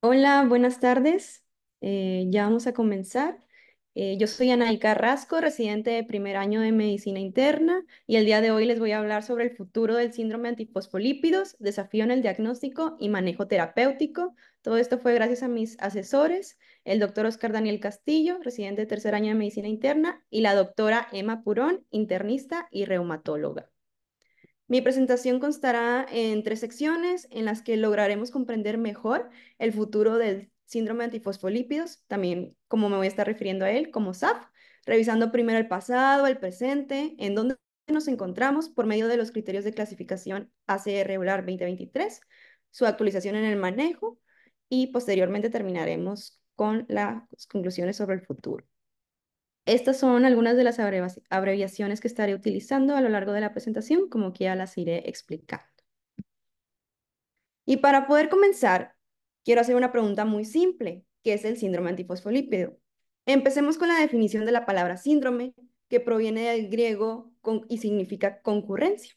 Hola, buenas tardes. Eh, ya vamos a comenzar. Eh, yo soy Anaí Carrasco, residente de primer año de medicina interna, y el día de hoy les voy a hablar sobre el futuro del síndrome antipospolípidos, desafío en el diagnóstico y manejo terapéutico. Todo esto fue gracias a mis asesores, el doctor Oscar Daniel Castillo, residente de tercer año de medicina interna, y la doctora Emma Purón, internista y reumatóloga. Mi presentación constará en tres secciones en las que lograremos comprender mejor el futuro del síndrome antifosfolípidos, también como me voy a estar refiriendo a él, como SAF, revisando primero el pasado, el presente, en dónde nos encontramos por medio de los criterios de clasificación ACE regular 2023, su actualización en el manejo y posteriormente terminaremos con las conclusiones sobre el futuro. Estas son algunas de las abreviaciones que estaré utilizando a lo largo de la presentación, como que ya las iré explicando. Y para poder comenzar, quiero hacer una pregunta muy simple, que es el síndrome antifosfolípido. Empecemos con la definición de la palabra síndrome, que proviene del griego y significa concurrencia.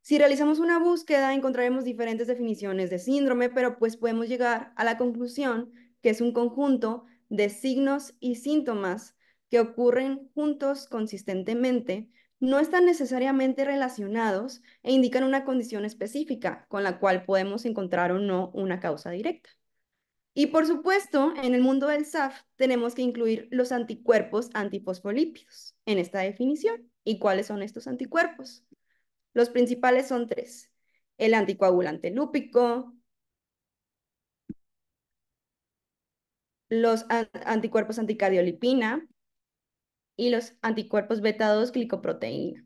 Si realizamos una búsqueda, encontraremos diferentes definiciones de síndrome, pero pues podemos llegar a la conclusión que es un conjunto de signos y síntomas que ocurren juntos consistentemente no están necesariamente relacionados e indican una condición específica con la cual podemos encontrar o no una causa directa. Y por supuesto, en el mundo del SAF tenemos que incluir los anticuerpos antifosfolípidos en esta definición. ¿Y cuáles son estos anticuerpos? Los principales son tres. El anticoagulante lúpico, los anticuerpos anticardiolipina y los anticuerpos beta-2 glicoproteína.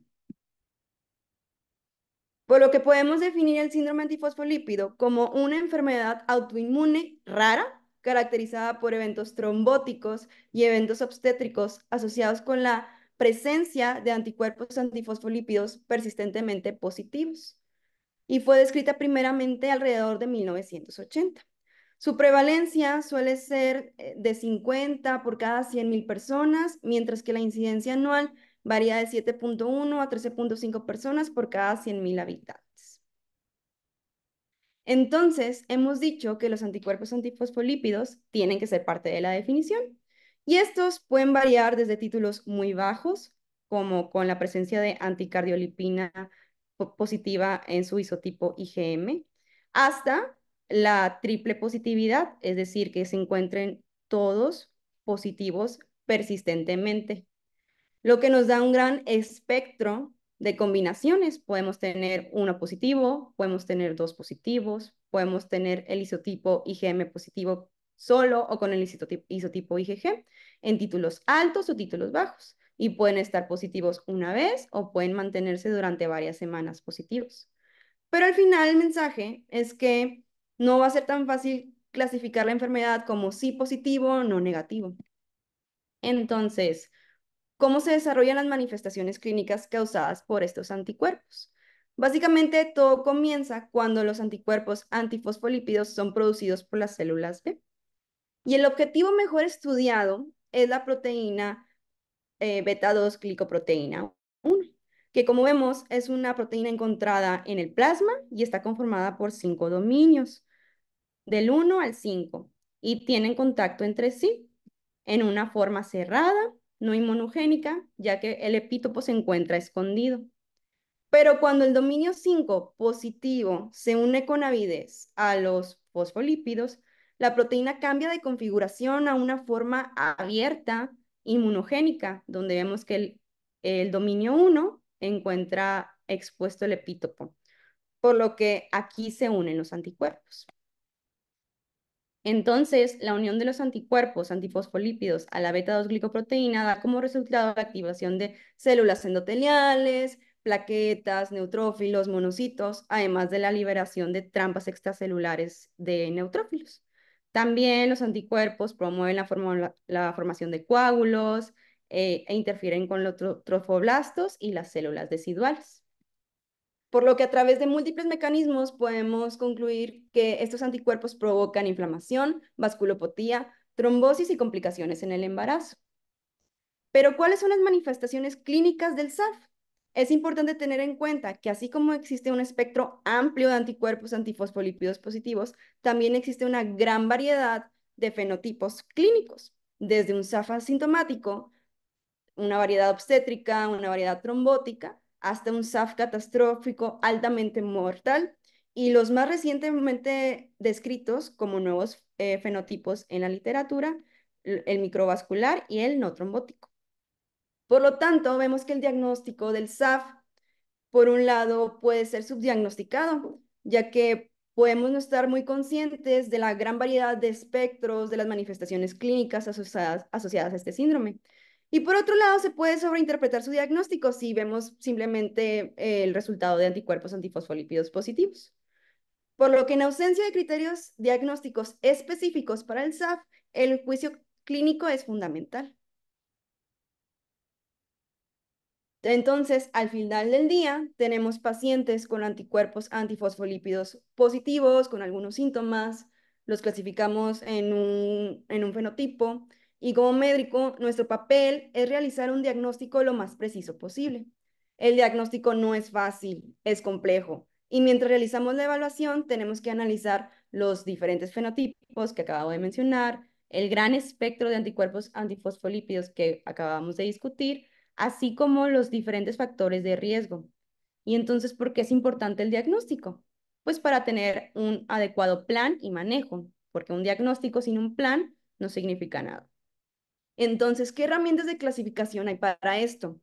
Por lo que podemos definir el síndrome antifosfolípido como una enfermedad autoinmune rara, caracterizada por eventos trombóticos y eventos obstétricos asociados con la presencia de anticuerpos antifosfolípidos persistentemente positivos. Y fue descrita primeramente alrededor de 1980. Su prevalencia suele ser eh, de 50 por cada 100.000 personas, mientras que la incidencia anual varía de 7.1 a 13.5 personas por cada 100.000 habitantes. Entonces, hemos dicho que los anticuerpos antifosfolípidos tienen que ser parte de la definición, y estos pueden variar desde títulos muy bajos, como con la presencia de anticardiolipina positiva en su isotipo IgM, hasta la triple positividad, es decir, que se encuentren todos positivos persistentemente, lo que nos da un gran espectro de combinaciones. Podemos tener uno positivo, podemos tener dos positivos, podemos tener el isotipo IgM positivo solo o con el isotipo, IgG en títulos altos o títulos bajos. Y pueden estar positivos una vez o pueden mantenerse durante varias semanas positivos. Pero al final el mensaje es que no va a ser tan fácil clasificar la enfermedad como sí positivo o no negativo. Entonces, ¿cómo se desarrollan las manifestaciones clínicas causadas por estos anticuerpos? Básicamente, todo comienza cuando los anticuerpos antifosfolípidos son producidos por las células B. Y el objetivo mejor estudiado es la proteína eh, beta-2-glicoproteína 1, que como vemos es una proteína encontrada en el plasma y está conformada por cinco dominios del 1 al 5 y tienen contacto entre sí en una forma cerrada, no inmunogénica, ya que el epítopo se encuentra escondido. Pero cuando el dominio 5 positivo se une con avidez a los fosfolípidos, la proteína cambia de configuración a una forma abierta inmunogénica, donde vemos que el, dominio 1 encuentra expuesto el epítopo, por lo que aquí se unen los anticuerpos. Entonces, la unión de los anticuerpos antifosfolípidos a la beta-2-glicoproteína da como resultado la activación de células endoteliales, plaquetas, neutrófilos, monocitos, además de la liberación de trampas extracelulares de neutrófilos. También los anticuerpos promueven la, formación de coágulos eh, e interfieren con los trofoblastos y las células deciduales por lo que a través de múltiples mecanismos podemos concluir que estos anticuerpos provocan inflamación, vasculopatía, trombosis y complicaciones en el embarazo. Pero ¿cuáles son las manifestaciones clínicas del SAF? Es importante tener en cuenta que así como existe un espectro amplio de anticuerpos antifosfolípidos positivos, también existe una gran variedad de fenotipos clínicos, desde un SAF asintomático, una variedad obstétrica, una variedad trombótica, hasta un SAF catastrófico altamente mortal y los más recientemente descritos como nuevos eh, fenotipos en la literatura, el microvascular y el no trombótico. Por lo tanto, vemos que el diagnóstico del SAF, por un lado, puede ser subdiagnosticado, ya que podemos no estar muy conscientes de la gran variedad de espectros de las manifestaciones clínicas asociadas a este síndrome. Y por otro lado, se puede sobreinterpretar su diagnóstico si vemos simplemente eh, el resultado de anticuerpos antifosfolípidos positivos. Por lo que en ausencia de criterios diagnósticos específicos para el SAF, el juicio clínico es fundamental. Entonces, al final del día, tenemos pacientes con anticuerpos antifosfolípidos positivos, con algunos síntomas, los clasificamos en un, en un fenotipo, y como médico, nuestro papel es realizar un diagnóstico lo más preciso posible. El diagnóstico no es fácil, es complejo. Y mientras realizamos la evaluación, tenemos que analizar los diferentes fenotipos que acabo de mencionar, el gran espectro de anticuerpos antifosfolípidos que acabamos de discutir, así como los diferentes factores de riesgo. Y entonces, ¿por qué es importante el diagnóstico? Pues para tener un adecuado plan y manejo, porque un diagnóstico sin un plan no significa nada. Entonces, ¿qué herramientas de clasificación hay para esto?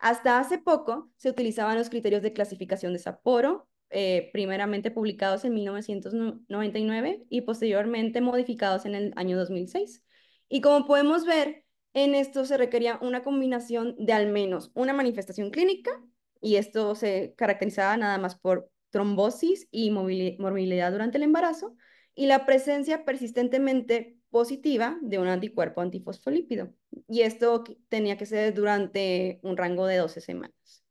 Hasta hace poco se utilizaban los criterios de clasificación de Sapporo, eh, primeramente publicados en 1999 y posteriormente modificados en el año 2006. Y como podemos ver, en esto se requería una combinación de al menos una manifestación clínica, y esto se caracterizaba nada más por trombosis y morbilidad durante el embarazo, y la presencia persistentemente positiva de un anticuerpo antifosfolípido. Y esto tenía que ser durante un rango de 12 semanas.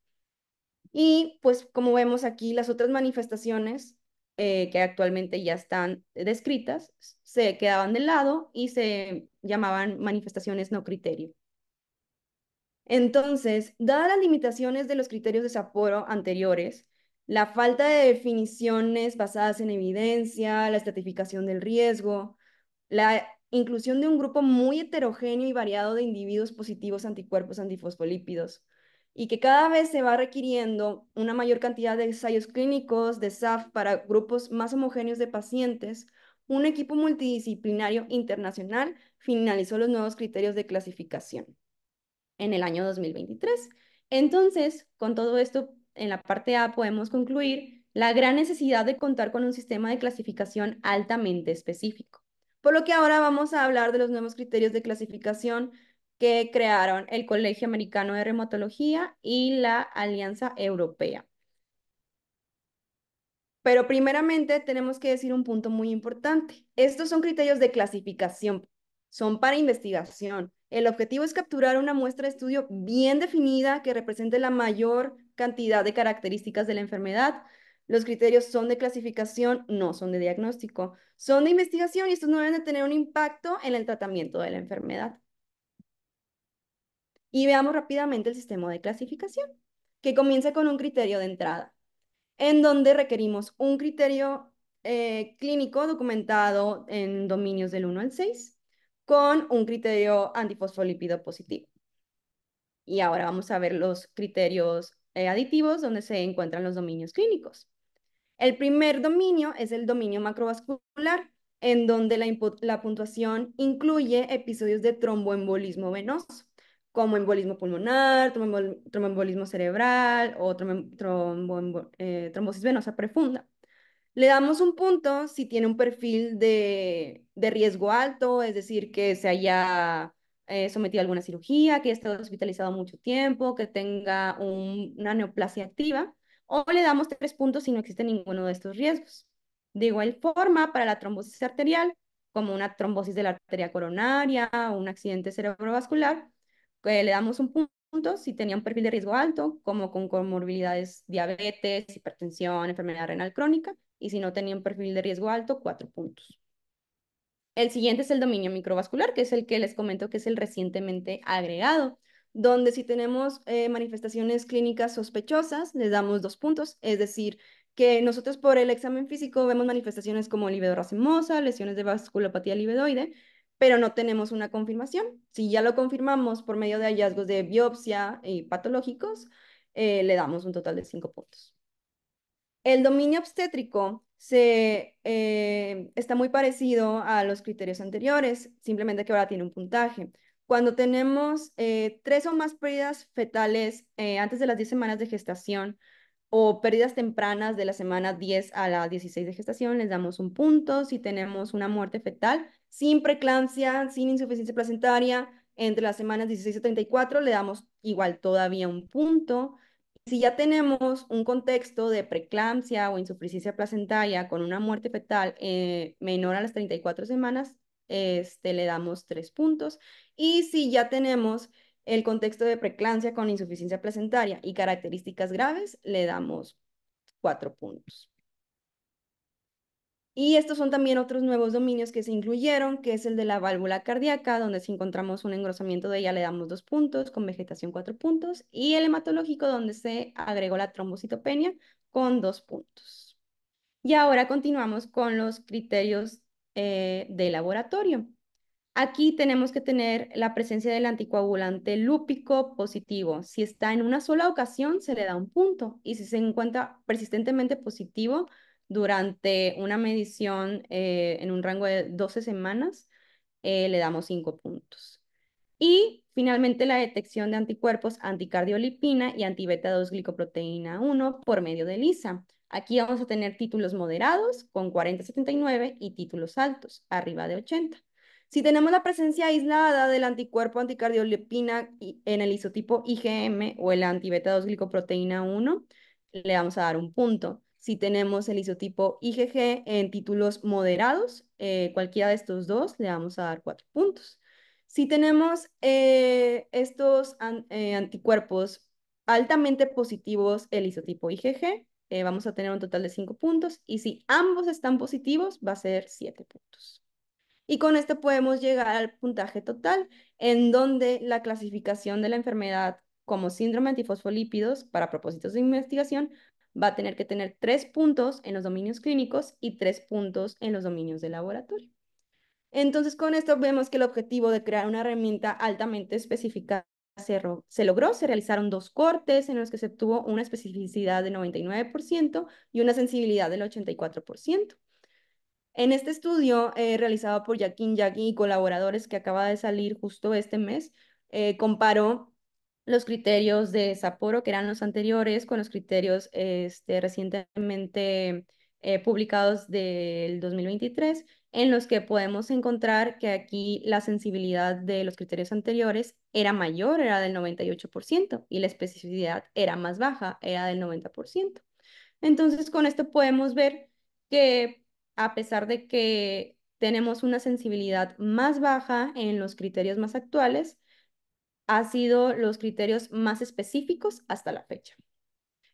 Y pues como vemos aquí, las otras manifestaciones eh, que actualmente ya están descritas se quedaban de lado y se llamaban manifestaciones no criterio. Entonces, dadas las limitaciones de los criterios de Sapporo anteriores, la falta de definiciones basadas en evidencia, la estratificación del riesgo, la inclusión de un grupo muy heterogéneo y variado de individuos positivos anticuerpos antifosfolípidos y que cada vez se va requiriendo una mayor cantidad de ensayos clínicos de SAF para grupos más homogéneos de pacientes, un equipo multidisciplinario internacional finalizó los nuevos criterios de clasificación en el año 2023. Entonces, con todo esto, en la parte A podemos concluir la gran necesidad de contar con un sistema de clasificación altamente específico. Por lo que ahora vamos a hablar de los nuevos criterios de clasificación que crearon el Colegio Americano de Reumatología y la Alianza Europea. Pero primeramente tenemos que decir un punto muy importante. Estos son criterios de clasificación, son para investigación. El objetivo es capturar una muestra de estudio bien definida que represente la mayor cantidad de características de la enfermedad los criterios son de clasificación, no son de diagnóstico, son de investigación y estos no deben tener un impacto en el tratamiento de la enfermedad. Y veamos rápidamente el sistema de clasificación, que comienza con un criterio de entrada, en donde requerimos un criterio eh, clínico documentado en dominios del 1 al 6, con un criterio antifosfolípido positivo. Y ahora vamos a ver los criterios eh, aditivos donde se encuentran los dominios clínicos. El primer dominio es el dominio macrovascular, en donde la, puntuación incluye episodios de tromboembolismo venoso, como embolismo pulmonar, tromboembolismo cerebral o eh, trombosis venosa profunda. Le damos un punto si tiene un perfil de, riesgo alto, es decir, que se haya eh, sometido a alguna cirugía, que haya estado hospitalizado mucho tiempo, que tenga una neoplasia activa o le damos tres puntos si no existe ninguno de estos riesgos. De igual forma, para la trombosis arterial, como una trombosis de la arteria coronaria o un accidente cerebrovascular, le damos un punto si tenía un perfil de riesgo alto, como con comorbilidades diabetes, hipertensión, enfermedad renal crónica, y si no tenía un perfil de riesgo alto, cuatro puntos. El siguiente es el dominio microvascular, que es el que les comento que es el recientemente agregado donde si tenemos eh, manifestaciones clínicas sospechosas, les damos dos puntos, es decir, que nosotros por el examen físico vemos manifestaciones como racemosa, lesiones de vasculopatía libidoide, pero no tenemos una confirmación. Si ya lo confirmamos por medio de hallazgos de biopsia y patológicos, eh, le damos un total de cinco puntos. El dominio obstétrico se, eh, está muy parecido a los criterios anteriores, simplemente que ahora tiene un puntaje. Cuando tenemos eh, tres o más pérdidas fetales eh, antes de las 10 semanas de gestación o pérdidas tempranas de la semana 10 a la 16 de gestación, les damos un punto. Si tenemos una muerte fetal sin preeclampsia, sin insuficiencia placentaria, entre las semanas 16 a 34, le damos igual todavía un punto. Si ya tenemos un contexto de preeclampsia o insuficiencia placentaria con una muerte fetal eh, menor a las 34 semanas, este, le damos tres puntos. Y si ya tenemos el contexto de preclancia con insuficiencia placentaria y características graves, le damos cuatro puntos. Y estos son también otros nuevos dominios que se incluyeron, que es el de la válvula cardíaca, donde si encontramos un engrosamiento de ella le damos dos puntos, con vegetación cuatro puntos, y el hematológico, donde se agregó la trombocitopenia, con dos puntos. Y ahora continuamos con los criterios eh, de laboratorio. Aquí tenemos que tener la presencia del anticoagulante lúpico positivo. Si está en una sola ocasión, se le da un punto. Y si se encuentra persistentemente positivo durante una medición eh, en un rango de 12 semanas, eh, le damos 5 puntos. Y finalmente la detección de anticuerpos anticardiolipina y antibeta 2 glicoproteína 1 por medio de LISA. Aquí vamos a tener títulos moderados con 40-79 y títulos altos, arriba de 80. Si tenemos la presencia aislada del anticuerpo anticardiolepina en el isotipo IgM o el antibeta 2 glicoproteína 1, le vamos a dar un punto. Si tenemos el isotipo IgG en títulos moderados, eh, cualquiera de estos dos, le vamos a dar cuatro puntos. Si tenemos eh, estos eh, anticuerpos altamente positivos, el isotipo IgG, eh, vamos a tener un total de cinco puntos y si ambos están positivos va a ser siete puntos. Y con esto podemos llegar al puntaje total en donde la clasificación de la enfermedad como síndrome antifosfolípidos para propósitos de investigación va a tener que tener tres puntos en los dominios clínicos y tres puntos en los dominios de laboratorio. Entonces, con esto vemos que el objetivo de crear una herramienta altamente especificada se, logró, se realizaron dos cortes en los que se obtuvo una especificidad del 99% y una sensibilidad del 84%. En este estudio eh, realizado por Yakin Yagi y colaboradores que acaba de salir justo este mes, eh, comparó los criterios de Sapporo, que eran los anteriores, con los criterios este, recientemente eh, publicados del 2023, en los que podemos encontrar que aquí la sensibilidad de los criterios anteriores era mayor, era del 98%, y la especificidad era más baja, era del 90%. Entonces, con esto podemos ver que a pesar de que tenemos una sensibilidad más baja en los criterios más actuales, ha sido los criterios más específicos hasta la fecha.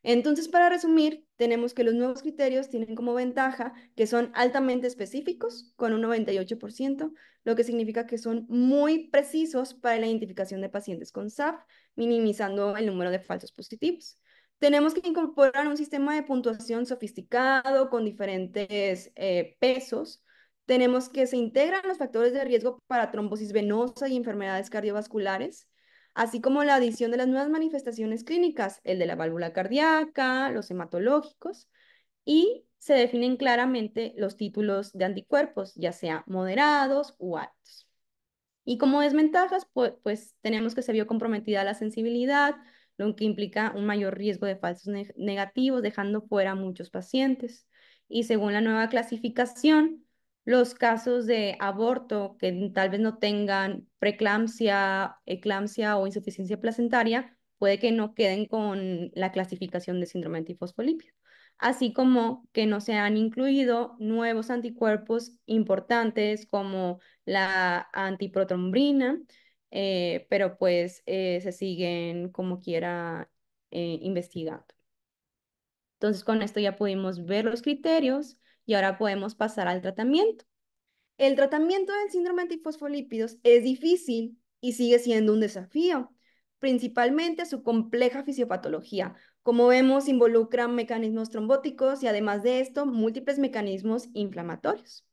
Entonces, para resumir, tenemos que los nuevos criterios tienen como ventaja que son altamente específicos, con un 98%, lo que significa que son muy precisos para la identificación de pacientes con SAF, minimizando el número de falsos positivos. Tenemos que incorporar un sistema de puntuación sofisticado con diferentes eh, pesos. Tenemos que se integran los factores de riesgo para trombosis venosa y enfermedades cardiovasculares así como la adición de las nuevas manifestaciones clínicas, el de la válvula cardíaca, los hematológicos, y se definen claramente los títulos de anticuerpos, ya sea moderados o altos. Y como desventajas, pues, pues, tenemos que se vio comprometida la sensibilidad, lo que implica un mayor riesgo de falsos negativos, dejando fuera a muchos pacientes. Y según la nueva clasificación, los casos de aborto que tal vez no tengan preeclampsia, eclampsia o insuficiencia placentaria, puede que no queden con la clasificación de síndrome antifosfolípido, así como que no se han incluido nuevos anticuerpos importantes como la antiprotrombrina, eh, pero pues eh, se siguen como quiera eh, investigando. Entonces con esto ya pudimos ver los criterios y ahora podemos pasar al tratamiento. El tratamiento del síndrome antifosfolípidos es difícil y sigue siendo un desafío, principalmente su compleja fisiopatología. Como vemos, involucra mecanismos trombóticos y además de esto, múltiples mecanismos inflamatorios.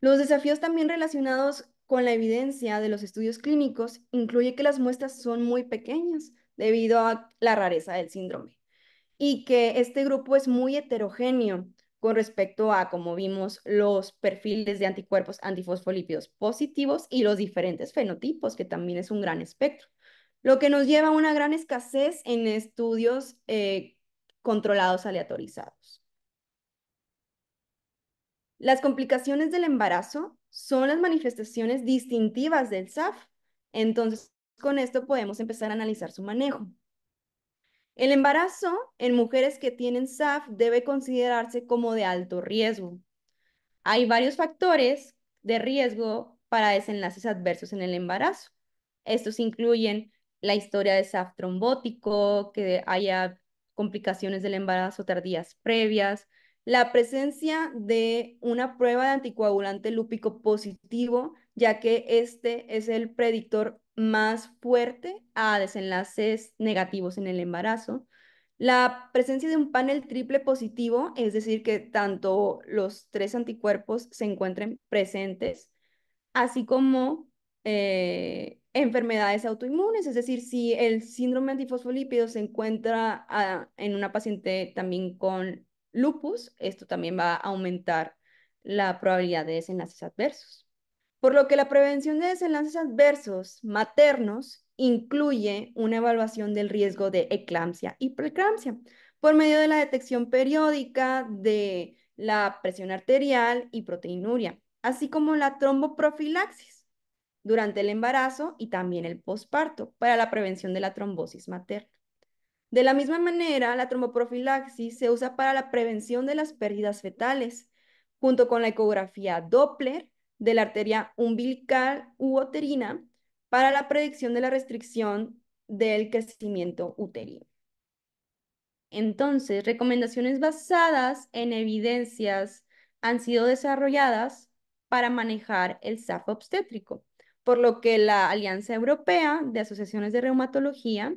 Los desafíos también relacionados con la evidencia de los estudios clínicos incluye que las muestras son muy pequeñas debido a la rareza del síndrome y que este grupo es muy heterogéneo con respecto a, como vimos, los perfiles de anticuerpos antifosfolípidos positivos y los diferentes fenotipos, que también es un gran espectro, lo que nos lleva a una gran escasez en estudios eh, controlados aleatorizados. Las complicaciones del embarazo son las manifestaciones distintivas del SAF, entonces con esto podemos empezar a analizar su manejo. El embarazo en mujeres que tienen SAF debe considerarse como de alto riesgo. Hay varios factores de riesgo para desenlaces adversos en el embarazo. Estos incluyen la historia de SAF trombótico, que haya complicaciones del embarazo tardías previas, la presencia de una prueba de anticoagulante lúpico positivo, ya que este es el predictor más fuerte a desenlaces negativos en el embarazo. La presencia de un panel triple positivo, es decir, que tanto los tres anticuerpos se encuentren presentes, así como eh, enfermedades autoinmunes, es decir, si el síndrome antifosfolípido se encuentra en una paciente también con lupus, esto también va a aumentar la probabilidad de desenlaces adversos por lo que la prevención de desenlaces adversos maternos incluye una evaluación del riesgo de eclampsia y preeclampsia por medio de la detección periódica de la presión arterial y proteinuria, así como la tromboprofilaxis durante el embarazo y también el posparto para la prevención de la trombosis materna. De la misma manera, la tromboprofilaxis se usa para la prevención de las pérdidas fetales, junto con la ecografía Doppler de la arteria umbilical u uterina para la predicción de la restricción del crecimiento uterino. Entonces, recomendaciones basadas en evidencias han sido desarrolladas para manejar el SAF obstétrico, por lo que la Alianza Europea de Asociaciones de Reumatología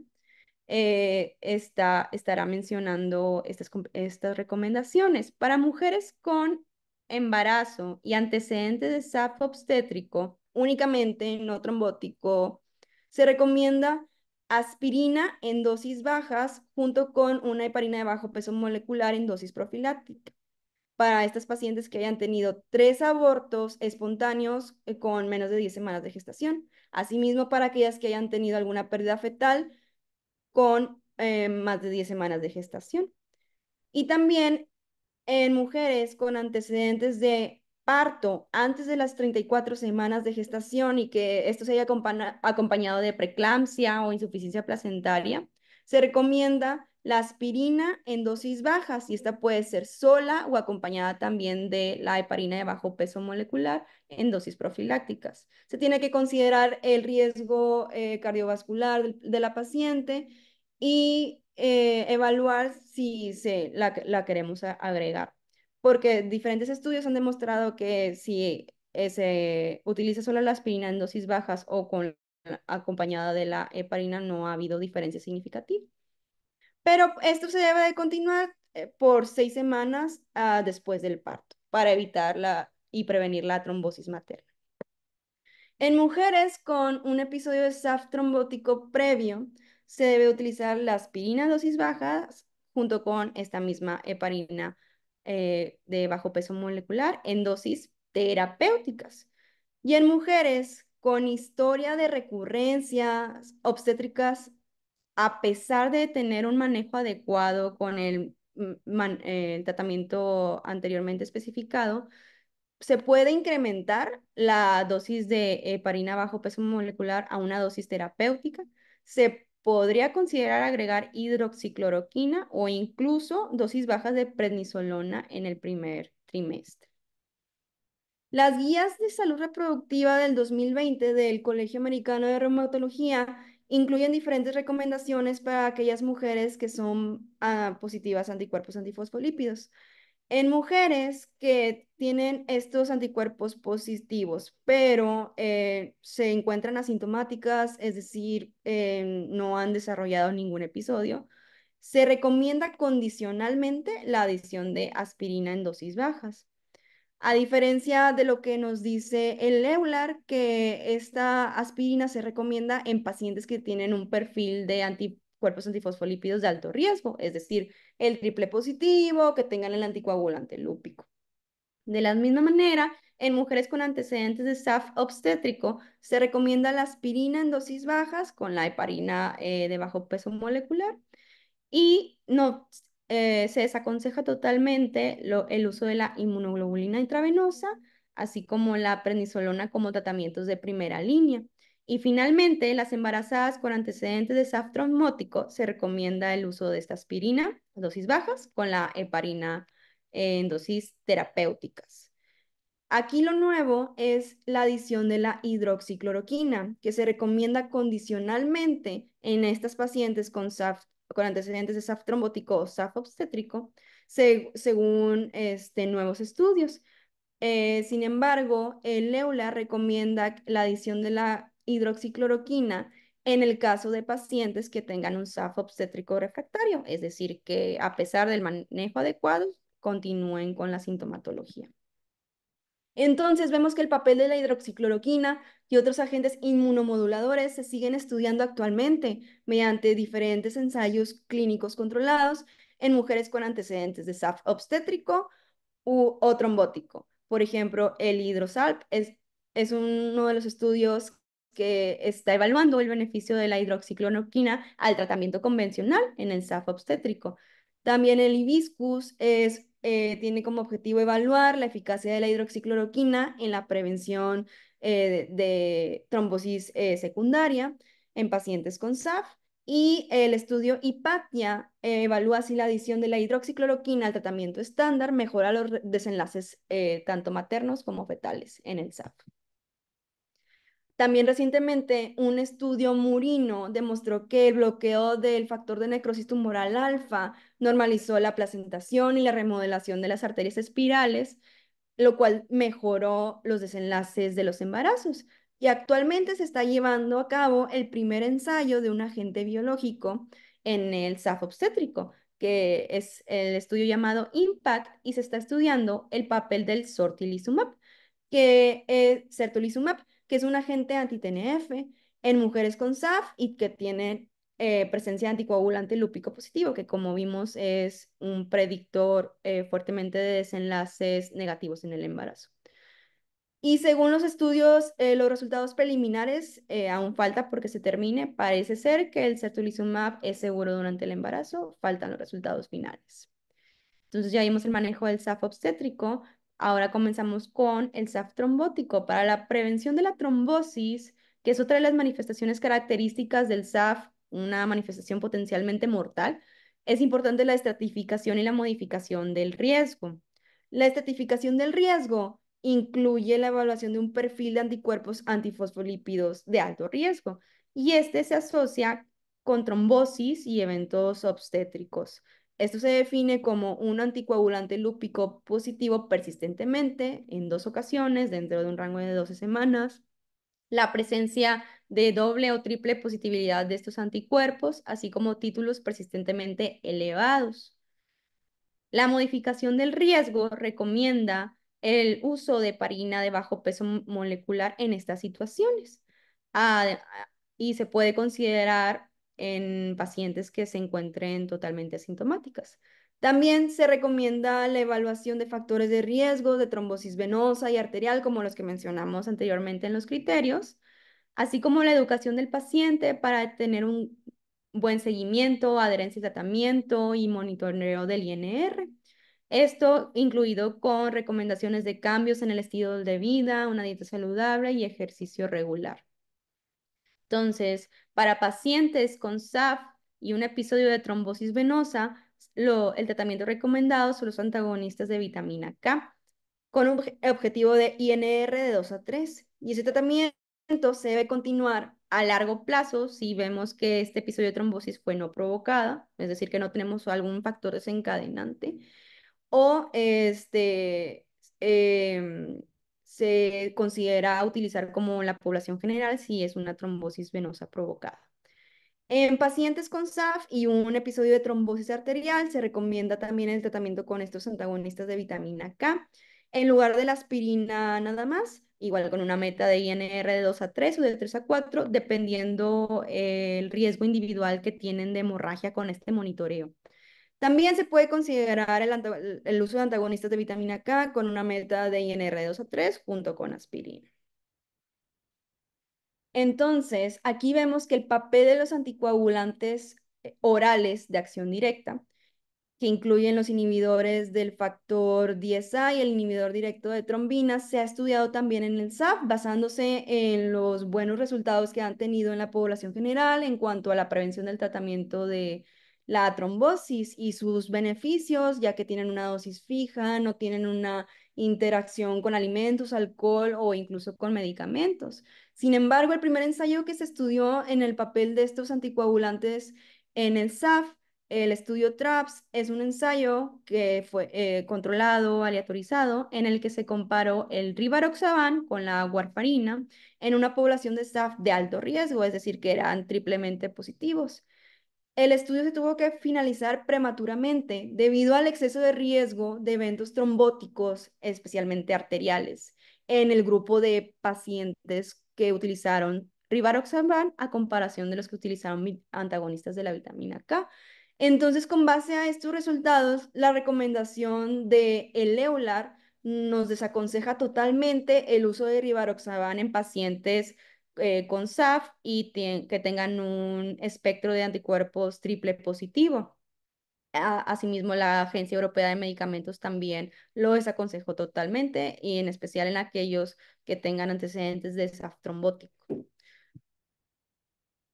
eh, está, estará mencionando estas, estas recomendaciones para mujeres con embarazo y antecedentes de SAP obstétrico, únicamente no trombótico, se recomienda aspirina en dosis bajas junto con una heparina de bajo peso molecular en dosis profiláctica para estas pacientes que hayan tenido tres abortos espontáneos eh, con menos de 10 semanas de gestación. Asimismo, para aquellas que hayan tenido alguna pérdida fetal con eh, más de 10 semanas de gestación. Y también en mujeres con antecedentes de parto antes de las 34 semanas de gestación y que esto se haya acompañado de preeclampsia o insuficiencia placentaria, se recomienda la aspirina en dosis bajas y esta puede ser sola o acompañada también de la heparina de bajo peso molecular en dosis profilácticas. Se tiene que considerar el riesgo eh, cardiovascular de la paciente y eh, evaluar si se, la, queremos agregar, porque diferentes estudios han demostrado que si se utiliza solo la aspirina en dosis bajas o con acompañada de la heparina no ha habido diferencia significativa. Pero esto se debe de continuar eh, por seis semanas ah, después del parto para evitar y prevenir la trombosis materna. En mujeres con un episodio de SAF trombótico previo, se debe utilizar la aspirina dosis bajas junto con esta misma heparina eh, de bajo peso molecular en dosis terapéuticas. Y en mujeres con historia de recurrencias obstétricas, a pesar de tener un manejo adecuado con el, mm, eh, el tratamiento anteriormente especificado, se puede incrementar la dosis de heparina bajo peso molecular a una dosis terapéutica. Se podría considerar agregar hidroxicloroquina o incluso dosis bajas de prednisolona en el primer trimestre. Las guías de salud reproductiva del 2020 del Colegio Americano de Reumatología incluyen diferentes recomendaciones para aquellas mujeres que son ah, positivas a anticuerpos antifosfolípidos en mujeres que tienen estos anticuerpos positivos, pero eh, se encuentran asintomáticas, es decir, eh, no han desarrollado ningún episodio, se recomienda condicionalmente la adición de aspirina en dosis bajas. A diferencia de lo que nos dice el EULAR, que esta aspirina se recomienda en pacientes que tienen un perfil de anti cuerpos antifosfolípidos de alto riesgo, es decir, el triple positivo, que tengan el anticoagulante lúpico. De la misma manera, en mujeres con antecedentes de SAF obstétrico, se recomienda la aspirina en dosis bajas con la heparina eh, de bajo peso molecular y no, eh, se desaconseja totalmente el uso de la inmunoglobulina intravenosa, así como la prednisolona como tratamientos de primera línea. Y finalmente, las embarazadas con antecedentes de SAF trombótico se recomienda el uso de esta aspirina, dosis bajas, con la heparina eh, en dosis terapéuticas. Aquí lo nuevo es la adición de la hidroxicloroquina, que se recomienda condicionalmente en estas pacientes con, con antecedentes de SAF trombótico o SAF obstétrico, según este, nuevos estudios. Eh, sin embargo, el EULA recomienda la adición de la hidroxicloroquina en el caso de pacientes que tengan un SAF obstétrico refractario, es decir, que a pesar del manejo adecuado, continúen con la sintomatología. Entonces vemos que el papel de la hidroxicloroquina y otros agentes inmunomoduladores se siguen estudiando actualmente mediante diferentes ensayos clínicos controlados en mujeres con antecedentes de SAF obstétrico u, o trombótico. Por ejemplo, el hidrosalp es, es uno de los estudios que está evaluando el beneficio de la hidroxicloroquina al tratamiento convencional en el SAF obstétrico. También el hibiscus es, eh, tiene como objetivo evaluar la eficacia de la hidroxicloroquina en la prevención eh, de, trombosis eh, secundaria en pacientes con SAF. Y el estudio Hipatia evalúa si la adición de la hidroxicloroquina al tratamiento estándar mejora los desenlaces tanto maternos como fetales en el SAF. También recientemente un estudio murino demostró que el bloqueo del factor de necrosis tumoral alfa normalizó la placentación y la remodelación de las arterias espirales, lo cual mejoró los desenlaces de los embarazos. Y actualmente se está llevando a cabo el primer ensayo de un agente biológico en el SAF obstétrico, que es el estudio llamado IMPACT y se está estudiando el papel del sortilizumab, que es, sortilisumab que es un agente anti-TNF, en mujeres con SAF y que tiene eh, presencia anticoagulante lúpico positivo, que como vimos es un predictor eh, fuertemente de desenlaces negativos en el embarazo. Y según los estudios, eh, los resultados preliminares aún falta porque se termine. Parece ser que el map es seguro durante el embarazo, faltan los resultados finales. Entonces ya vimos el manejo del SAF obstétrico, Ahora comenzamos con el SAF trombótico. Para la prevención de la trombosis, que es otra de las manifestaciones características del SAF, una manifestación potencialmente mortal, es importante la estratificación y la modificación del riesgo. La estratificación del riesgo incluye la evaluación de un perfil de anticuerpos antifosfolípidos de alto riesgo y este se asocia con trombosis y eventos obstétricos. Esto se define como un anticoagulante lúpico positivo persistentemente en dos ocasiones dentro de un rango de 12 semanas, la presencia de doble o triple positividad de estos anticuerpos, así como títulos persistentemente elevados. La modificación del riesgo recomienda el uso de parina de bajo peso molecular en estas situaciones. y se puede considerar en pacientes que se encuentren totalmente asintomáticas. También se recomienda la evaluación de factores de riesgo de trombosis venosa y arterial, como los que mencionamos anteriormente en los criterios, así como la educación del paciente para tener un buen seguimiento, adherencia y tratamiento y monitoreo del INR. Esto incluido con recomendaciones de cambios en el estilo de vida, una dieta saludable y ejercicio regular. Entonces, para pacientes con SAF y un episodio de trombosis venosa, el tratamiento recomendado son los antagonistas de vitamina K, con un objetivo de INR de 2 a 3. Y ese tratamiento se debe continuar a largo plazo si vemos que este episodio de trombosis fue no provocada, es decir, que no tenemos algún factor desencadenante, o este, em, se considera utilizar como la población general si es una trombosis venosa provocada. En pacientes con SAF y un episodio de trombosis arterial se recomienda también el tratamiento con estos antagonistas de vitamina K en lugar de la aspirina nada más, igual con una meta de INR de 2 a 3 o de 3 a 4, dependiendo eh, el riesgo individual que tienen de hemorragia con este monitoreo. También se puede considerar el, uso de antagonistas de vitamina K con una meta de INR2 a 3 junto con aspirina. Entonces, aquí vemos que el papel de los anticoagulantes eh, orales de acción directa, que incluyen los inhibidores del factor 10A y el inhibidor directo de trombina, se ha estudiado también en el SAP, basándose en los buenos resultados que han tenido en la población general en cuanto a la prevención del tratamiento de la trombosis y sus beneficios, ya que tienen una dosis fija, no tienen una interacción con alimentos, alcohol o incluso con medicamentos. Sin embargo, el primer ensayo que se estudió en el papel de estos anticoagulantes en el SAF, el estudio TRAPS, es un ensayo que fue eh, controlado, aleatorizado, en el que se comparó el rivaroxaban con la warfarina en una población de SAF de alto riesgo, es decir, que eran triplemente positivos el estudio se tuvo que finalizar prematuramente debido al exceso de riesgo de eventos trombóticos, especialmente arteriales, en el grupo de pacientes que utilizaron rivaroxaban a comparación de los que utilizaron antagonistas de la vitamina K. Entonces, con base a estos resultados, la recomendación de el EULAR nos desaconseja totalmente el uso de rivaroxaban en pacientes eh, con SAF y que tengan un espectro de anticuerpos triple positivo. asimismo, la Agencia Europea de Medicamentos también lo desaconsejó totalmente y en especial en aquellos que tengan antecedentes de SAF trombótico.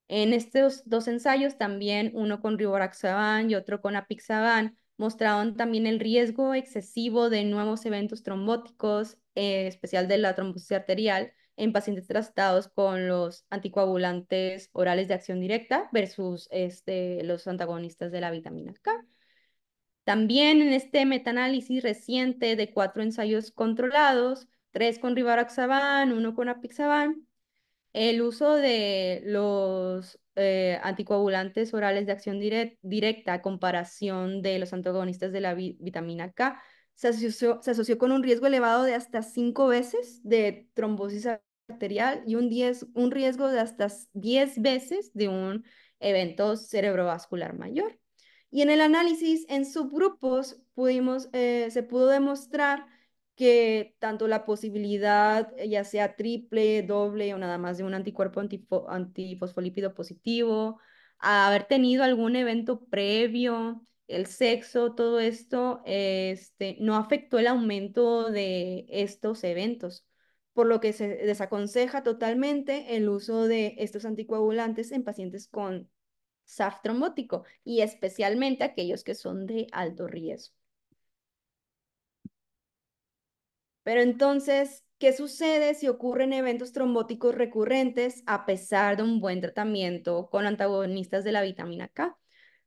En estos dos ensayos, también uno con riboraxaban y otro con apixaban, mostraron también el riesgo excesivo de nuevos eventos trombóticos, eh, especial de la trombosis arterial, en pacientes tratados con los anticoagulantes orales de acción directa versus este, los antagonistas de la vitamina K. También en este metaanálisis reciente de cuatro ensayos controlados, tres con rivaroxaban, uno con apixaban, el uso de los eh, anticoagulantes orales de acción directa a comparación de los antagonistas de la vitamina K se asoció, con un riesgo elevado de hasta cinco veces de trombosis arterial y un, un riesgo de hasta 10 veces de un evento cerebrovascular mayor. Y en el análisis en subgrupos pudimos, eh, se pudo demostrar que tanto la posibilidad, eh, ya sea triple, doble o nada más de un anticuerpo antifosfolípido positivo, haber tenido algún evento previo, el sexo, todo esto, este, no afectó el aumento de estos eventos, por lo que se desaconseja totalmente el uso de estos anticoagulantes en pacientes con SAF trombótico y especialmente aquellos que son de alto riesgo. Pero entonces, ¿qué sucede si ocurren eventos trombóticos recurrentes a pesar de un buen tratamiento con antagonistas de la vitamina K?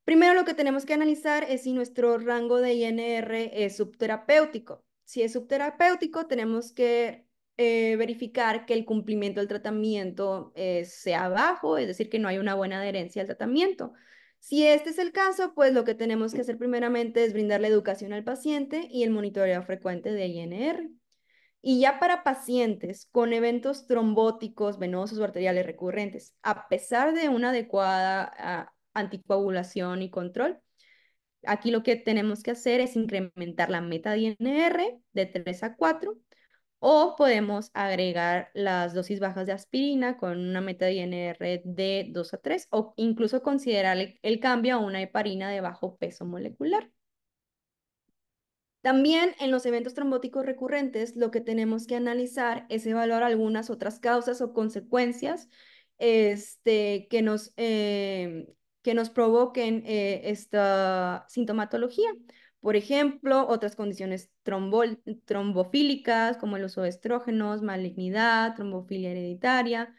Primero lo que tenemos que analizar es si nuestro rango de INR es subterapéutico. Si es subterapéutico, tenemos que eh, verificar que el cumplimiento del tratamiento eh, sea bajo, es decir, que no hay una buena adherencia al tratamiento. Si este es el caso, pues lo que tenemos que hacer primeramente es brindar la educación al paciente y el monitoreo frecuente de INR. Y ya para pacientes con eventos trombóticos, venosos o arteriales recurrentes, a pesar de una adecuada ah, anticoagulación y control. Aquí lo que tenemos que hacer es incrementar la meta DNR de 3 a 4 o podemos agregar las dosis bajas de aspirina con una meta DNR de 2 a 3 o incluso considerar el cambio a una heparina de bajo peso molecular. También en los eventos trombóticos recurrentes lo que tenemos que analizar es evaluar algunas otras causas o consecuencias este, que nos eh, que nos provoquen eh, esta sintomatología. Por ejemplo, otras condiciones trombofílicas como el uso de estrógenos, malignidad, trombofilia hereditaria,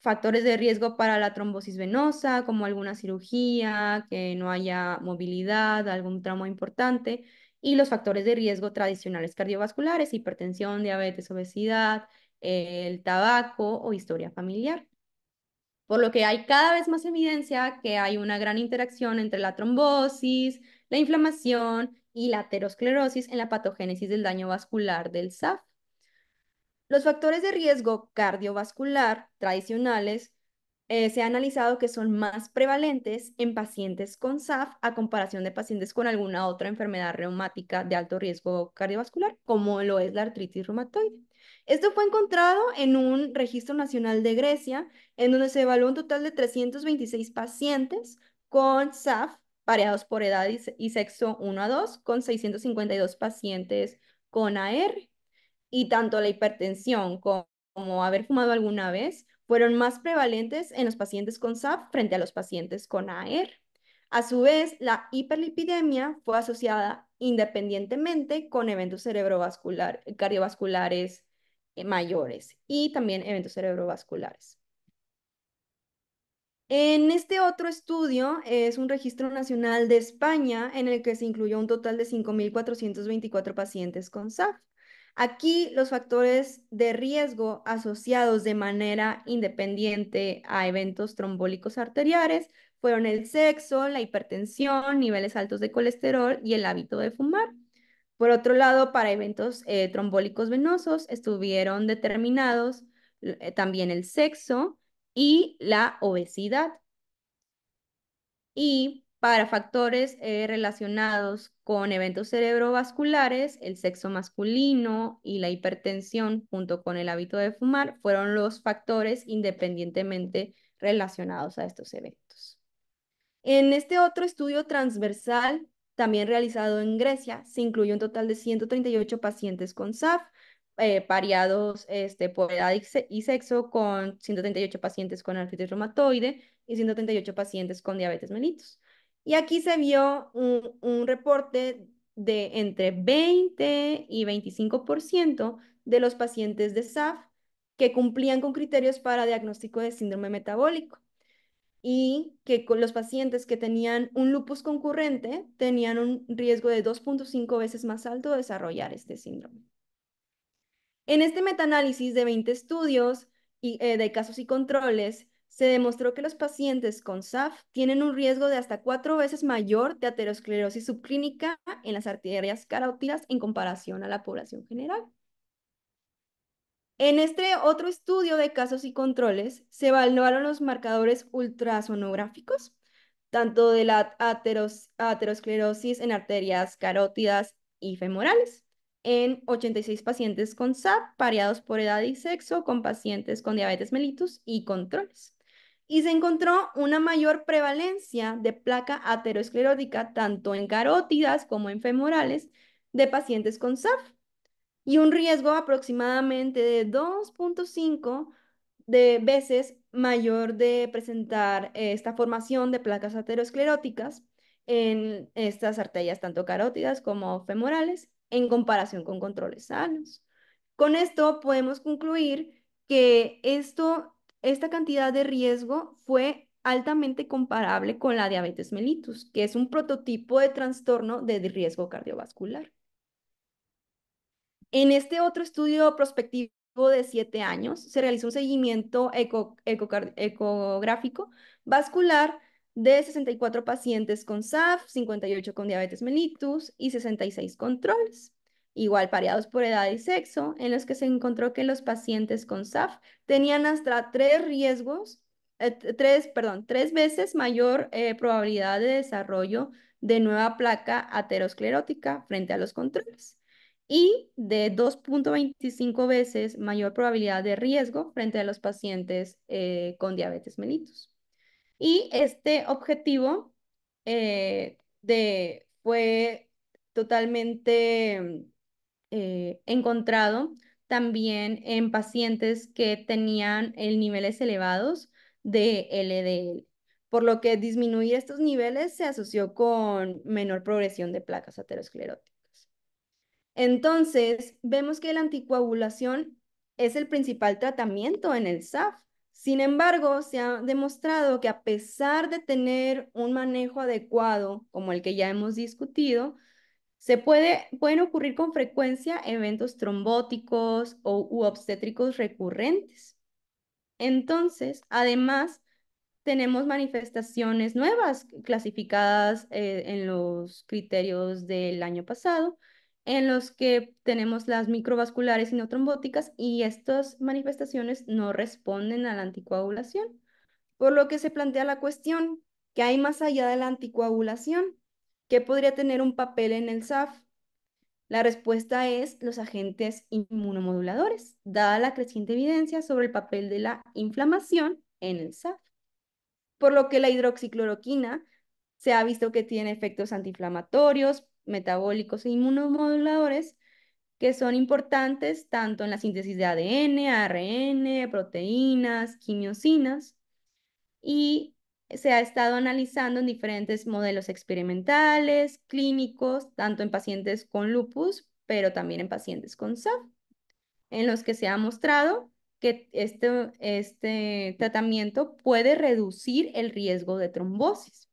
factores de riesgo para la trombosis venosa como alguna cirugía, que no haya movilidad, algún trauma importante, y los factores de riesgo tradicionales cardiovasculares, hipertensión, diabetes, obesidad, el tabaco o historia familiar por lo que hay cada vez más evidencia que hay una gran interacción entre la trombosis, la inflamación y la aterosclerosis en la patogénesis del daño vascular del SAF. Los factores de riesgo cardiovascular tradicionales eh, se ha analizado que son más prevalentes en pacientes con SAF a comparación de pacientes con alguna otra enfermedad reumática de alto riesgo cardiovascular, como lo es la artritis reumatoide. Esto fue encontrado en un registro nacional de Grecia, en donde se evaluó un total de 326 pacientes con SAF, pareados por edad y sexo 1 a 2, con 652 pacientes con AR. Y tanto la hipertensión como, haber fumado alguna vez fueron más prevalentes en los pacientes con SAF frente a los pacientes con AR. A su vez, la hiperlipidemia fue asociada independientemente con eventos cerebrovasculares, cardiovasculares eh, mayores y también eventos cerebrovasculares. En este otro estudio es un registro nacional de España en el que se incluyó un total de 5.424 pacientes con SAF. Aquí los factores de riesgo asociados de manera independiente a eventos trombólicos arteriales fueron el sexo, la hipertensión, niveles altos de colesterol y el hábito de fumar. Por otro lado, para eventos eh, trombólicos venosos estuvieron determinados eh, también el sexo y la obesidad. Y para factores eh, relacionados con eventos cerebrovasculares, el sexo masculino y la hipertensión junto con el hábito de fumar fueron los factores independientemente relacionados a estos eventos. En este otro estudio transversal también realizado en Grecia, se incluyó un total de 138 pacientes con SAF, variados eh, pareados este, por edad y, sexo, con 138 pacientes con artritis reumatoide y 138 pacientes con diabetes mellitus. Y aquí se vio un, un reporte de entre 20 y 25% de los pacientes de SAF que cumplían con criterios para diagnóstico de síndrome metabólico y que con los pacientes que tenían un lupus concurrente tenían un riesgo de 2.5 veces más alto de desarrollar este síndrome. En este metaanálisis de 20 estudios eh, de casos y controles, se demostró que los pacientes con SAF tienen un riesgo de hasta cuatro veces mayor de aterosclerosis subclínica en las arterias carótidas en comparación a la población general. En este otro estudio de casos y controles se evaluaron los marcadores ultrasonográficos, tanto de la aterosclerosis en arterias carótidas y femorales, en 86 pacientes con SAP, variados por edad y sexo, con pacientes con diabetes mellitus y controles. Y se encontró una mayor prevalencia de placa aterosclerótica tanto en carótidas como en femorales de pacientes con SAF y un riesgo aproximadamente de 2.5 de veces mayor de presentar eh, esta formación de placas ateroscleróticas en estas arterias tanto carótidas como femorales en comparación con controles sanos. Con esto podemos concluir que esto, esta cantidad de riesgo fue altamente comparable con la diabetes mellitus, que es un prototipo de trastorno de riesgo cardiovascular. En este otro estudio prospectivo de siete años se realizó un seguimiento ecográfico vascular de 64 pacientes con SAF, 58 con diabetes mellitus y 66 controles, igual pareados por edad y sexo, en los que se encontró que los pacientes con SAF tenían hasta tres riesgos, eh, tres, perdón, tres veces mayor eh, probabilidad de desarrollo de nueva placa aterosclerótica frente a los controles y de 2.25 veces mayor probabilidad de riesgo frente a los pacientes eh, con diabetes mellitus. Y este objetivo eh, de, fue totalmente eh, encontrado también en pacientes que tenían el niveles elevados de LDL, por lo que disminuir estos niveles se asoció con menor progresión de placas ateroscleróticas. Entonces, vemos que la anticoagulación es el principal tratamiento en el SAF. Sin embargo, se ha demostrado que a pesar de tener un manejo adecuado, como el que ya hemos discutido, se pueden ocurrir con frecuencia eventos trombóticos o, u obstétricos recurrentes. Entonces, además, tenemos manifestaciones nuevas clasificadas eh, en los criterios del año pasado, en los que tenemos las microvasculares y no trombóticas y estas manifestaciones no responden a la anticoagulación, por lo que se plantea la cuestión que hay más allá de la anticoagulación, ¿Qué podría tener un papel en el SAF. La respuesta es los agentes inmunomoduladores, dada la creciente evidencia sobre el papel de la inflamación en el SAF, por lo que la hidroxicloroquina se ha visto que tiene efectos antiinflamatorios, metabólicos e inmunomoduladores que son importantes tanto en la síntesis de ADN, ARN, proteínas, quimiocinas, y se ha estado analizando en diferentes modelos experimentales, clínicos, tanto en pacientes con lupus, pero también en pacientes con SAF, en los que se ha mostrado que este, este tratamiento puede reducir el riesgo de trombosis.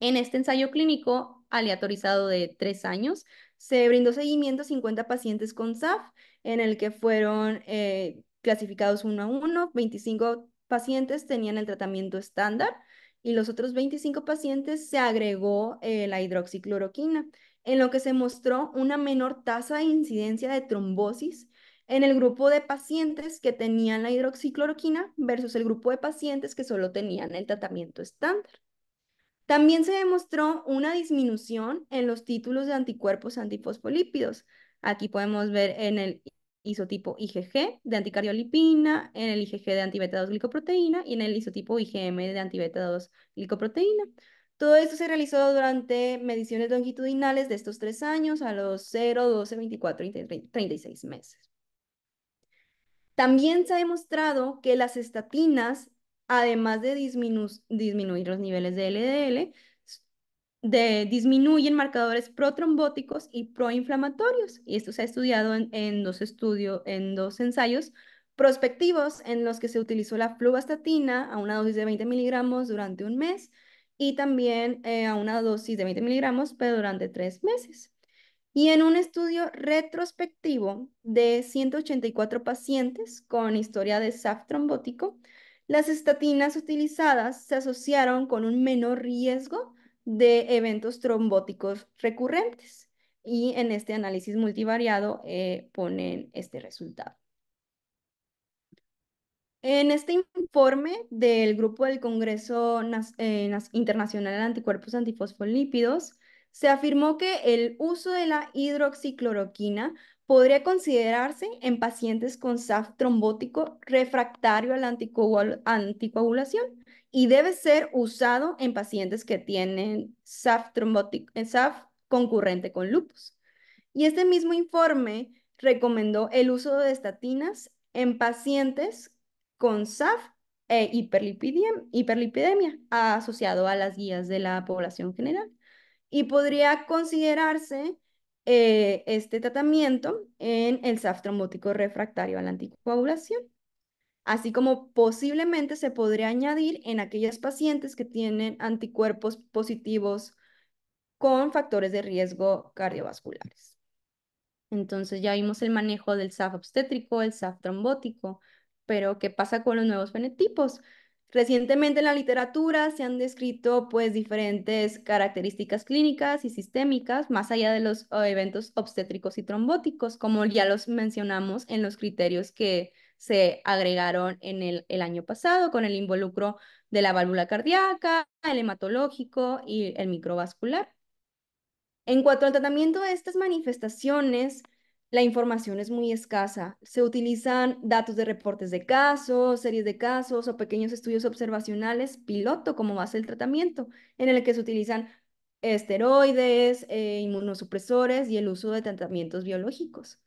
En este ensayo clínico aleatorizado de tres años, se brindó seguimiento a 50 pacientes con SAF, en el que fueron eh, clasificados uno a uno, 25 pacientes tenían el tratamiento estándar y los otros 25 pacientes se agregó eh, la hidroxicloroquina, en lo que se mostró una menor tasa de incidencia de trombosis en el grupo de pacientes que tenían la hidroxicloroquina versus el grupo de pacientes que solo tenían el tratamiento estándar. También se demostró una disminución en los títulos de anticuerpos antifosfolípidos. Aquí podemos ver en el isotipo IgG de anticardiolipina, en el IgG de antibeta glicoproteína y en el isotipo IgM de antibeta glicoproteína. Todo esto se realizó durante mediciones longitudinales de estos tres años a los 0, 12, 24 y 36 meses. También se ha demostrado que las estatinas además de disminuir los niveles de LDL, disminuyen marcadores protrombóticos y proinflamatorios. Y esto se ha estudiado en, dos estudios, en dos ensayos prospectivos en los que se utilizó la fluvastatina a una dosis de 20 miligramos durante un mes y también eh, a una dosis de 20 miligramos, pero durante tres meses. Y en un estudio retrospectivo de 184 pacientes con historia de SAF trombótico, las estatinas utilizadas se asociaron con un menor riesgo de eventos trombóticos recurrentes y en este análisis multivariado eh, ponen este resultado. En este informe del Grupo del Congreso eh, Internacional de Anticuerpos Antifosfolípidos, se afirmó que el uso de la hidroxicloroquina podría considerarse en pacientes con SAF trombótico refractario a la anticoagulación y debe ser usado en pacientes que tienen SAF, trombótico, eh, concurrente con lupus. Y este mismo informe recomendó el uso de estatinas en pacientes con SAF e hiperlipidemia, hiperlipidemia asociado a las guías de la población general y podría considerarse eh, este tratamiento en el SAF trombótico refractario a la anticoagulación, así como posiblemente se podría añadir en aquellas pacientes que tienen anticuerpos positivos con factores de riesgo cardiovasculares. Entonces ya vimos el manejo del SAF obstétrico, el SAF trombótico, pero ¿qué pasa con los nuevos fenotipos? Recientemente en la literatura se han descrito pues diferentes características clínicas y sistémicas más allá de los eventos obstétricos y trombóticos, como ya los mencionamos en los criterios que se agregaron en el, el año pasado con el involucro de la válvula cardíaca, el hematológico y el microvascular. En cuanto al tratamiento de estas manifestaciones, la información es muy escasa. Se utilizan datos de reportes de casos, series de casos o pequeños estudios observacionales piloto como base del tratamiento, en el que se utilizan esteroides, eh, inmunosupresores y el uso de tratamientos biológicos.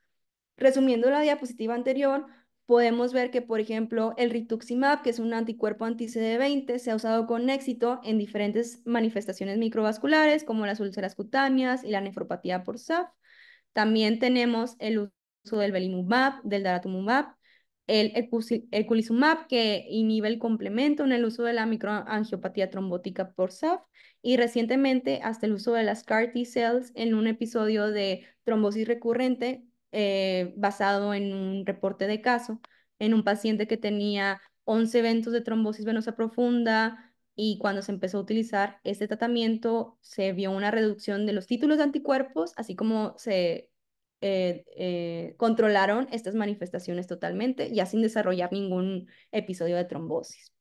Resumiendo la diapositiva anterior, podemos ver que, por ejemplo, el rituximab, que es un anticuerpo anti-CD20, se ha usado con éxito en diferentes manifestaciones microvasculares, como las úlceras cutáneas y la nefropatía por SAF. También tenemos el uso del belimumab, del daratumumab, el eculizumab, que inhibe el complemento en el uso de la microangiopatía trombótica por SAF, y recientemente hasta el uso de las CAR T-cells en un episodio de trombosis recurrente eh, basado en un reporte de caso en un paciente que tenía 11 eventos de trombosis venosa profunda, y cuando se empezó a utilizar este tratamiento se vio una reducción de los títulos de anticuerpos, así como se eh, eh, controlaron estas manifestaciones totalmente, ya sin desarrollar ningún episodio de trombosis.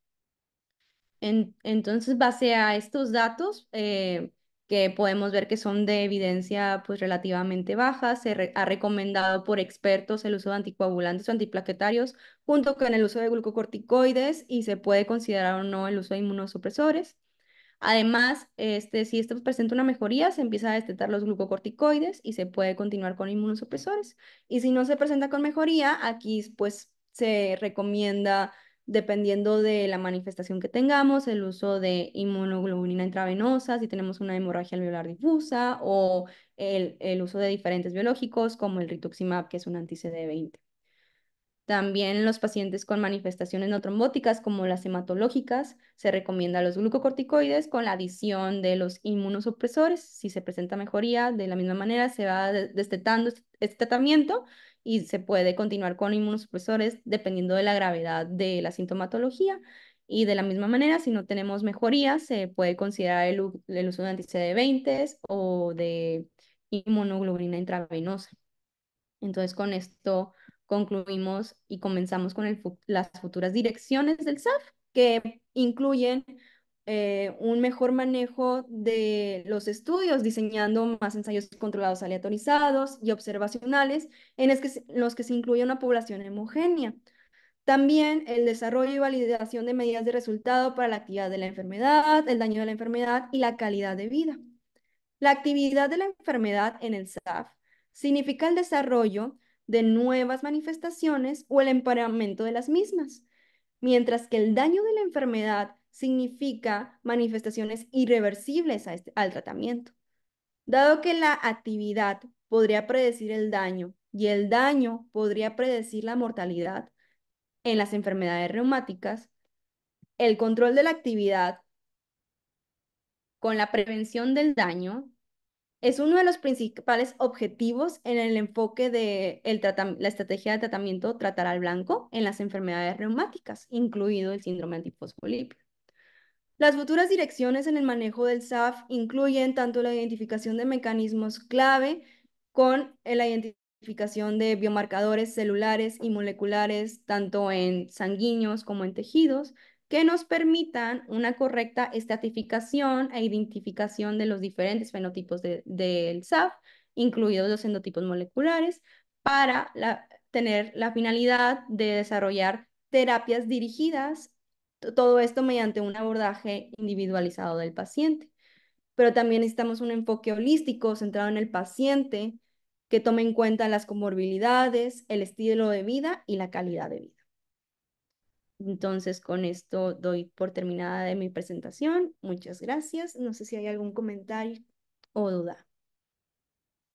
entonces, base a estos datos, eh, que podemos ver que son de evidencia pues relativamente baja. Se ha recomendado por expertos el uso de anticoagulantes o antiplaquetarios junto con el uso de glucocorticoides y se puede considerar o no el uso de inmunosupresores. Además, este, si esto presenta una mejoría, se empieza a destetar los glucocorticoides y se puede continuar con inmunosupresores. Y si no se presenta con mejoría, aquí pues se recomienda dependiendo de la manifestación que tengamos, el uso de inmunoglobulina intravenosa, si tenemos una hemorragia alveolar difusa o el, el uso de diferentes biológicos como el rituximab, que es un anti-CD20. También los pacientes con manifestaciones no trombóticas como las hematológicas, se recomienda los glucocorticoides con la adición de los inmunosupresores. Si se presenta mejoría, de la misma manera se va destetando este, este tratamiento y se puede continuar con inmunosupresores dependiendo de la gravedad de la sintomatología. Y de la misma manera, si no tenemos mejoría, se puede considerar el, uso de anti 20 o de inmunoglobulina intravenosa. Entonces, con esto concluimos y comenzamos con las futuras direcciones del SAF, que incluyen eh, un mejor manejo de los estudios, diseñando más ensayos controlados aleatorizados y observacionales, en los que se incluye una población homogénea. También el desarrollo y validación de medidas de resultado para la actividad de la enfermedad, el daño de la enfermedad y la calidad de vida. La actividad de la enfermedad en el SAF significa el desarrollo de nuevas manifestaciones o el empareamiento de las mismas, mientras que el daño de la enfermedad significa manifestaciones irreversibles este, al tratamiento. Dado que la actividad podría predecir el daño y el daño podría predecir la mortalidad en las enfermedades reumáticas, el control de la actividad con la prevención del daño es uno de los principales objetivos en el enfoque de la estrategia de tratamiento tratar al blanco en las enfermedades reumáticas, incluido el síndrome antifosfolípido. Las futuras direcciones en el manejo del SAF incluyen tanto la identificación de mecanismos clave con la identificación de biomarcadores celulares y moleculares, tanto en sanguíneos como en tejidos, que nos permitan una correcta estratificación e identificación de los diferentes fenotipos del SAF, incluidos los endotipos moleculares, para tener la finalidad de desarrollar terapias dirigidas, todo esto mediante un abordaje individualizado del paciente. Pero también necesitamos un enfoque holístico centrado en el paciente que tome en cuenta las comorbilidades, el estilo de vida y la calidad de vida. Entonces, con esto doy por terminada de mi presentación. Muchas gracias. No sé si hay algún comentario o duda.